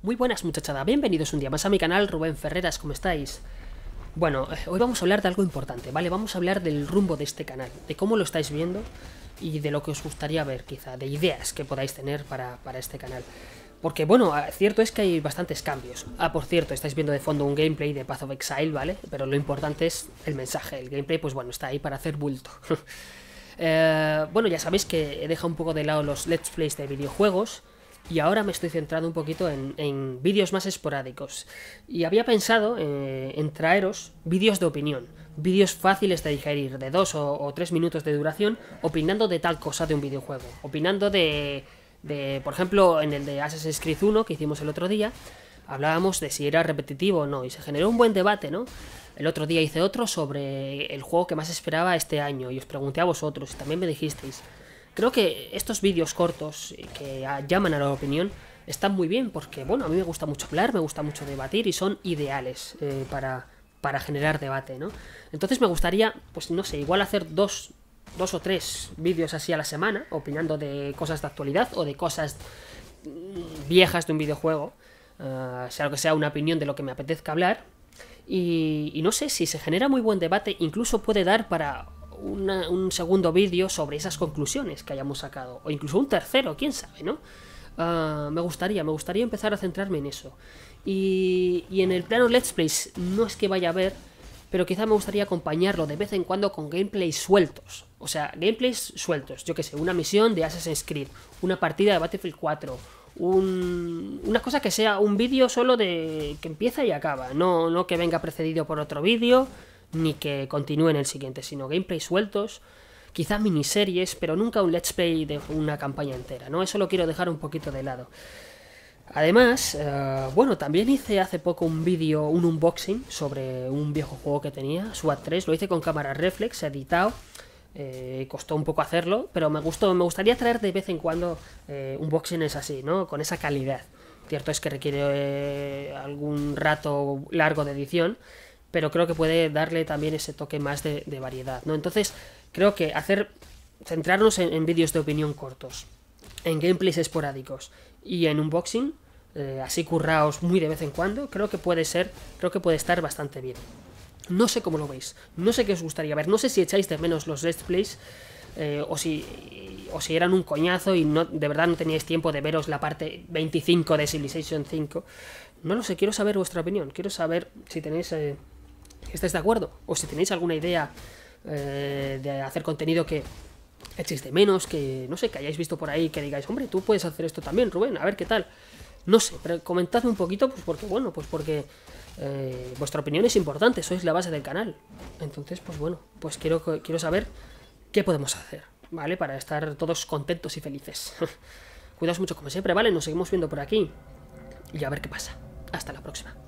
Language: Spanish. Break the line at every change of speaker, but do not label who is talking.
Muy buenas muchachada, bienvenidos un día más a mi canal, Rubén Ferreras, ¿cómo estáis? Bueno, eh, hoy vamos a hablar de algo importante, ¿vale? Vamos a hablar del rumbo de este canal, de cómo lo estáis viendo y de lo que os gustaría ver quizá, de ideas que podáis tener para, este canal. Porque bueno, ah, cierto es que hay bastantes cambios. Ah, por cierto, estáis viendo de fondo un gameplay de Path of Exile, ¿vale? Pero lo importante es el mensaje, el gameplay pues bueno, está ahí para hacer bulto. Eh, bueno, ya sabéis que he dejado un poco de lado los let's plays de videojuegos y ahora me estoy centrando un poquito en, en vídeos más esporádicos. Y había pensado eh, en traeros vídeos de opinión, vídeos fáciles de digerir, de dos o, tres minutos de duración, opinando de tal cosa de un videojuego, opinando de, de, por ejemplo, en el de Assassin's Creed 1 que hicimos el otro día, hablábamos de si era repetitivo o no, y se generó un buen debate, ¿no? El otro día hice otro sobre el juego que más esperaba este año, y os pregunté a vosotros, y también me dijisteis, Creo que estos vídeos cortos que llaman a la opinión están muy bien porque, bueno, a mí me gusta mucho hablar, me gusta mucho debatir y son ideales eh, para, para generar debate, ¿no? Entonces me gustaría, pues no sé, igual hacer dos, dos o tres vídeos así a la semana, opinando de cosas de actualidad o de cosas mm, viejas de un videojuego, ah, sea lo que sea una opinión de lo que me apetezca hablar. Y, y no sé si se genera muy buen debate, incluso puede dar para un segundo vídeo sobre esas conclusiones que hayamos sacado, o incluso un tercero, quién sabe, ¿no? Ah, me gustaría, me gustaría empezar a centrarme en eso. Y, en el plano Let's Plays no es que vaya a ver, pero quizá me gustaría acompañarlo de vez en cuando con gameplays sueltos. O sea, gameplays sueltos, yo que sé, una misión de Assassin's Creed, una partida de Battlefield 4, un, una cosa que sea un vídeo solo de que empieza y acaba, no, no que venga precedido por otro vídeo, ni que continúen el siguiente, sino gameplays sueltos, quizás miniseries, pero nunca un let's play de una campaña entera, ¿no? Eso lo quiero dejar un poquito de lado. Además, eh, bueno, también hice hace poco un vídeo, un unboxing sobre un viejo juego que tenía, SWAT 3, lo hice con cámara reflex, editado, eh, costó un poco hacerlo, pero me gustó, me gustaría traer de vez en cuando eh, unboxings así, ¿no? Con esa calidad. Cierto es que requiere eh, algún rato largo de edición, pero creo que puede darle también ese toque más de, variedad, ¿no? Entonces, creo que hacer, centrarnos en, vídeos de opinión cortos, en gameplays esporádicos y en unboxing, eh, así curraos muy de vez en cuando, creo que puede ser, creo que puede estar bastante bien. No sé cómo lo veis, no sé qué os gustaría ver, no sé si echáis de menos los Let's Plays eh, o, si, o si eran un coñazo y no, de verdad no teníais tiempo de veros la parte 25 de Civilization 5. No lo sé, quiero saber vuestra opinión, quiero saber si tenéis... Eh, ¿Estáis de acuerdo? O si tenéis alguna idea eh, de hacer contenido que existe menos, que no sé, que hayáis visto por ahí, que digáis, hombre, tú puedes hacer esto también, Rubén, a ver qué tal. No sé, pero comentad un poquito, pues porque, bueno, pues porque eh, vuestra opinión es importante, sois la base del canal. Entonces, pues bueno, pues quiero, quiero saber qué podemos hacer, ¿vale? Para estar todos contentos y felices. Cuidaos mucho como siempre, ¿vale? Nos seguimos viendo por aquí y a ver qué pasa. Hasta la próxima.